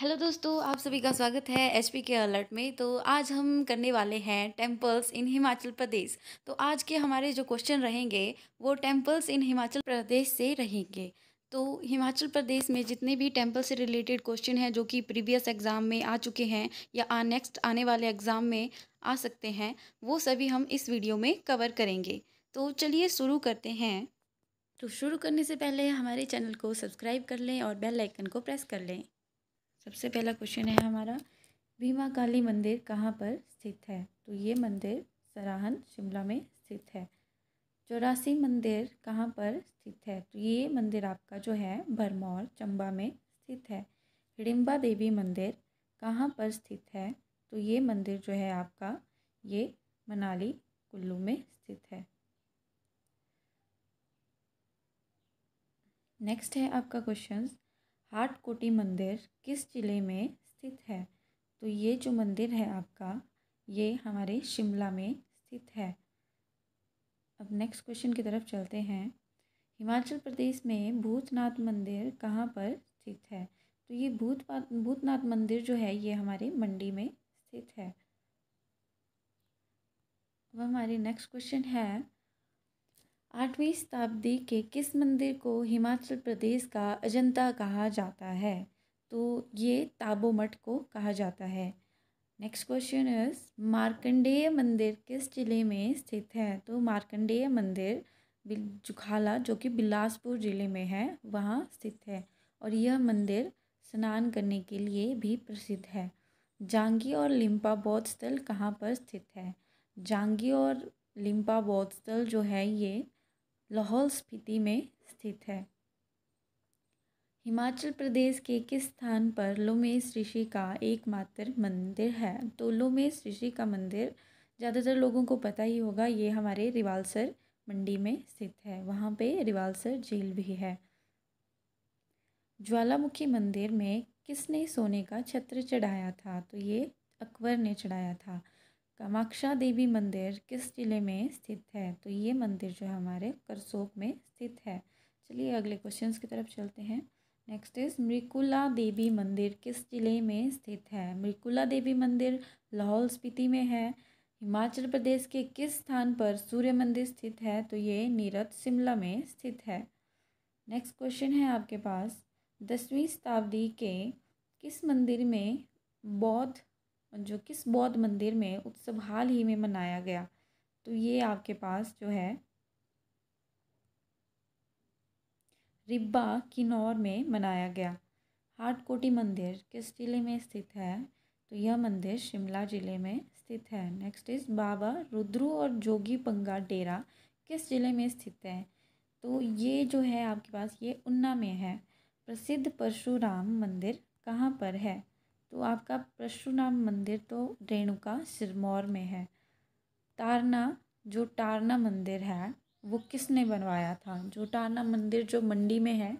hello दोस्तों आप सभी का स्वागत है एच पी के अलर्ट में तो आज हम करने वाले हैं टेम्पल्स इन हिमाचल प्रदेश तो आज के हमारे जो क्वेश्चन रहेंगे वो टेम्पल्स इन हिमाचल प्रदेश से रहेंगे तो हिमाचल प्रदेश में जितने भी टेम्पल से रिलेटेड क्वेश्चन हैं जो कि प्रीवियस एग्ज़ाम में आ चुके हैं या आ नेक्स्ट आने वाले एग्ज़ाम में आ सकते हैं वो सभी हम इस वीडियो में कवर करेंगे तो चलिए शुरू करते हैं तो शुरू करने से पहले हमारे चैनल को सब्सक्राइब कर लें और बेल आइकन को प्रेस कर लें सबसे पहला क्वेश्चन है हमारा भीमा काली मंदिर कहाँ पर स्थित है तो ये मंदिर सराहन शिमला में स्थित है चौरासी मंदिर कहाँ पर स्थित है तो ये मंदिर आपका जो है भरमौर चंबा में स्थित है हिडिम्बा देवी मंदिर कहाँ पर स्थित है तो ये मंदिर जो है आपका ये मनाली कुल्लू में स्थित है नेक्स्ट है आपका क्वेश्चन हाटकोटी मंदिर किस ज़िले में स्थित है तो ये जो मंदिर है आपका ये हमारे शिमला में स्थित है अब नेक्स्ट क्वेश्चन की तरफ चलते हैं हिमाचल प्रदेश में भूतनाथ मंदिर कहाँ पर स्थित है तो ये भूत भूतनाथ मंदिर जो है ये हमारे मंडी में स्थित है अब हमारे नेक्स्ट क्वेश्चन है आठवीं शताब्दी के किस मंदिर को हिमाचल प्रदेश का अजंता कहा जाता है तो ये ताबो मठ को कहा जाता है नेक्स्ट क्वेश्चन इज मार्कंडेय मंदिर किस जिले में स्थित है तो मार्कंडेय मंदिर जुखाला जो कि बिलासपुर ज़िले में है वहाँ स्थित है और यह मंदिर स्नान करने के लिए भी प्रसिद्ध है जांगी और लिम्पा बौद्ध स्थल कहाँ पर स्थित है जांगी और लिम्पा बौद्ध स्थल जो है ये लाहौल स्पीति में स्थित है हिमाचल प्रदेश के किस स्थान पर लोमेश ऋषि का एकमात्र मंदिर है तो लोमेश ऋषि का मंदिर ज़्यादातर लोगों को पता ही होगा ये हमारे रिवालसर मंडी में स्थित है वहाँ पे रिवालसर झील भी है ज्वालामुखी मंदिर में किसने सोने का छत्र चढ़ाया था तो ये अकबर ने चढ़ाया था कामाक्षा देवी मंदिर किस ज़िले में स्थित है तो ये मंदिर जो है हमारे करसोक में स्थित है चलिए अगले क्वेश्चन की तरफ चलते हैं नेक्स्ट इज मृकुला देवी मंदिर किस ज़िले में स्थित है मृकुला देवी मंदिर लाहौल स्पीति में है हिमाचल प्रदेश के किस स्थान पर सूर्य मंदिर स्थित है तो ये नीरथ शिमला में स्थित है नेक्स्ट क्वेश्चन है आपके पास दसवीं शताब्दी के किस मंदिर में बौद्ध जो किस बौद्ध मंदिर में उत्सव हाल ही में मनाया गया तो ये आपके पास जो है रिब्बा किन्नौर में मनाया गया हाटकोटी मंदिर किस जिले में स्थित है तो यह मंदिर शिमला जिले में स्थित है नेक्स्ट इज बाबा रुद्रू और जोगी पंगा डेरा किस जिले में स्थित है तो ये जो है आपके पास ये उन्ना में है प्रसिद्ध परशुराम मंदिर कहाँ पर है तो आपका परशुराम मंदिर तो रेणुका सिरमौर में है तारना जो टारना मंदिर है वो किसने बनवाया था जो टारना मंदिर जो मंडी में है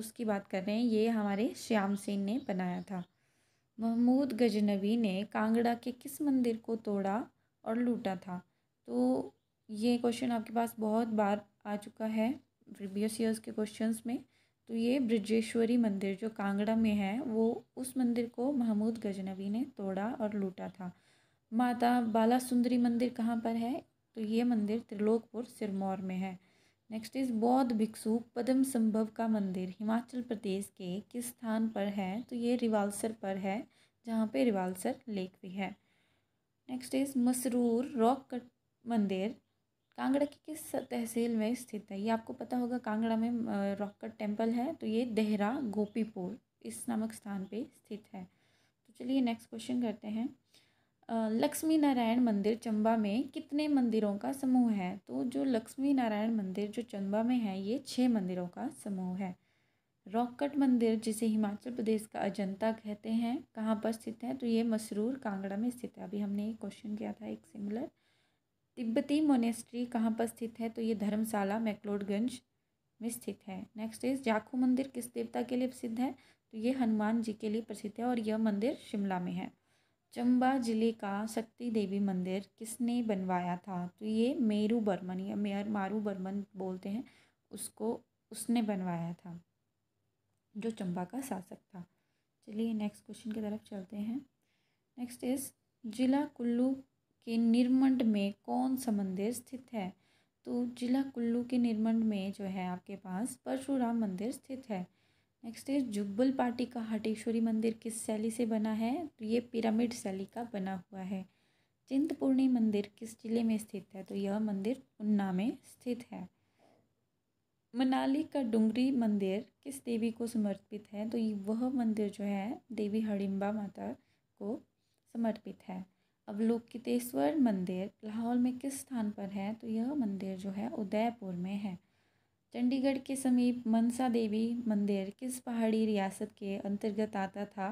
उसकी बात कर रहे हैं ये हमारे श्याम सिंह ने बनाया था महमूद गजनवी ने कांगड़ा के किस मंदिर को तोड़ा और लूटा था तो ये क्वेश्चन आपके पास बहुत बार आ चुका है प्रीवियस ईयर्स के क्वेश्चंस में तो ये ब्रजेश्वरी मंदिर जो कांगड़ा में है वो उस मंदिर को महमूद गजनवी ने तोड़ा और लूटा था माता बाला सुंदरी मंदिर कहाँ पर है तो ये मंदिर त्रिलोकपुर सिरमौर में है नेक्स्ट इज़ बौद्ध भिक्षु पद्म संभव का मंदिर हिमाचल प्रदेश के किस स्थान पर है तो ये रिवालसर पर है जहाँ पे रिवालसर लेक भी है next is Masroor rock cut मंदिर कांगड़ा की किस तहसील में स्थित है ये आपको पता होगा कांगड़ा में रॉकट टेम्पल है तो ये देहरा गोपीपुर इस नामक स्थान पे स्थित है तो चलिए नेक्स्ट क्वेश्चन करते हैं लक्ष्मी नारायण मंदिर चंबा में कितने मंदिरों का समूह है तो जो लक्ष्मी नारायण मंदिर जो चंबा में है ये छः मंदिरों का समूह है रॉकट मंदिर जिसे हिमाचल प्रदेश का अजंता कहते हैं कहाँ पर स्थित है तो ये मसरूर कांगड़ा में स्थित है अभी हमने एक क्वेश्चन किया था एक सिमिलर तिब्बती मोनेस्ट्री कहाँ पर स्थित है तो ये धर्मशाला मैकलोडगंज में स्थित है नेक्स्ट इज जाखू मंदिर किस देवता के लिए प्रसिद्ध है तो ये हनुमान जी के लिए प्रसिद्ध है और यह मंदिर शिमला में है चंबा जिले का शक्ति देवी मंदिर किसने बनवाया था तो ये मेरू बर्मन या मेयर मारू बर्मन बोलते हैं उसको उसने बनवाया था जो चंबा का शासक था चलिए नेक्स्ट क्वेश्चन की तरफ चलते हैं नेक्स्ट इज जिला कुल्लू के निर्मंड में कौन सा मंदिर स्थित है तो जिला कुल्लू के निर्मंड में जो है आपके पास परशुराम मंदिर स्थित है नेक्स्ट है जुब्बल पार्टी का हटेश्वरी मंदिर किस शैली से बना है तो ये पिरामिड शैली का बना हुआ है चिंतपूर्णी मंदिर किस जिले में स्थित है तो यह मंदिर उन्ना में स्थित है मनाली का डुंगरी मंदिर किस देवी को समर्पित है तो वह मंदिर जो है देवी हडिम्बा माता को समर्पित है अवलोकितेश्वर मंदिर लाहौल में किस स्थान पर है तो यह मंदिर जो है उदयपुर में है चंडीगढ़ के समीप मनसा देवी मंदिर किस पहाड़ी रियासत के अंतर्गत आता था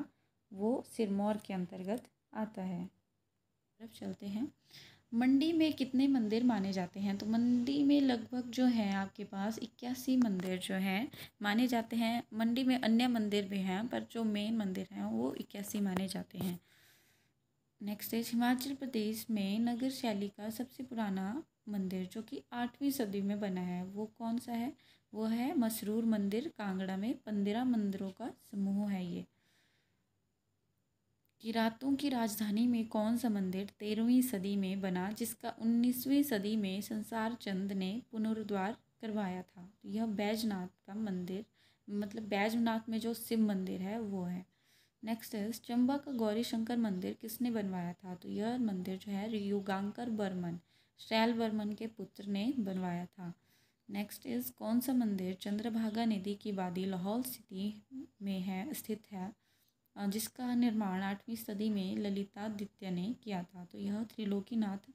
वो सिरमौर के अंतर्गत आता है तरफ चलते हैं मंडी में कितने मंदिर माने जाते हैं तो मंडी में लगभग जो है आपके पास इक्यासी मंदिर जो हैं माने जाते हैं मंडी में अन्य मंदिर भी हैं पर जो मेन मंदिर हैं वो इक्यासी माने जाते हैं नेक्स्ट है हिमाचल प्रदेश में नगर शैली का सबसे पुराना मंदिर जो कि आठवीं सदी में बना है वो कौन सा है वो है मसरूर मंदिर कांगड़ा में पंद्रह मंदिरों का समूह है ये किरातों की राजधानी में कौन सा मंदिर तेरहवीं सदी में बना जिसका उन्नीसवीं सदी में संसार चंद ने पुनरुद्वार करवाया था तो यह बैजनाथ का मंदिर मतलब बैजनाथ में जो शिव मंदिर है वो है नेक्स्ट इज चंबा का गौरी शंकर मंदिर किसने बनवाया था तो यह मंदिर जो है युगांकर बर्मन शैल बर्मन के पुत्र ने बनवाया था नेक्स्ट इज कौन सा मंदिर चंद्रभागा नदी की वादी लाहौल स्थिति में है स्थित है जिसका निर्माण आठवीं सदी में ललितादित्य ने किया था तो यह त्रिलोकीनाथ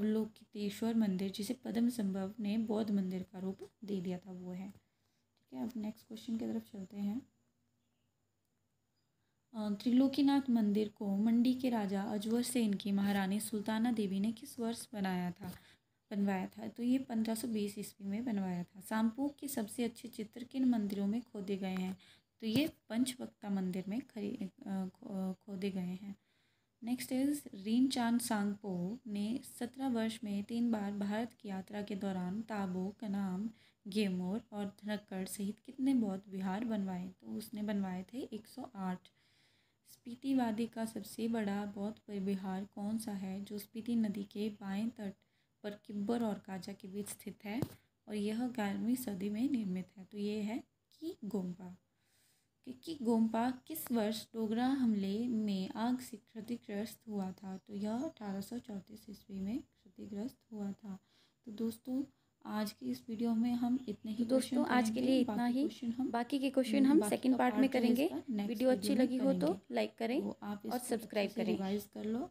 अवलोकितेश्वर मंदिर जिसे पद्म संभव ने बौद्ध मंदिर का रूप दे दिया था वो है ठीक है अब नेक्स्ट क्वेश्चन की तरफ चलते हैं त्रिलोकीनाथ मंदिर को मंडी के राजा अजवर सेन की महारानी सुल्ताना देवी ने किस वर्ष बनाया था बनवाया था तो ये 1520 ईस्वी में बनवाया था सांपू के सबसे अच्छे चित्र किन मंदिरों में खोदे गए हैं तो ये पंचवक्ता मंदिर में खरी खोदे गए हैं नेक्स्ट इज रीन चांद सांगपो ने सत्रह वर्ष में तीन बार भारत की यात्रा के दौरान ताबो कनाम गेमोर और धनक्कड़ सहित कितने बौद्ध विहार बनवाए तो उसने बनवाए थे एक सौ आठ स्पीति वादी का सबसे बड़ा बौद्ध विहार कौन सा है जो स्पीति नदी के बाएं तट पर किब्बर और काजा के बीच स्थित है और यह ग्यारहवीं सदी में निर्मित है तो ये है कि गोम्पा कि गोम्पा किस वर्ष डोगरा हमले में आग से क्षतिग्रस्त हुआ था तो यह अठारह सौ चौंतीस ईस्वी में क्षतिग्रस्त हुआ था तो दोस्तों आज की इस वीडियो में हम इतने ही तो दोस्तों आज के लिए इतना ही बाकी के क्वेश्चन हम सेकंड हम्म, पार्ट में करेंगे वीडियो अच्छी लगी हो तो लाइक करें तो और सब्सक्राइब करें कर लो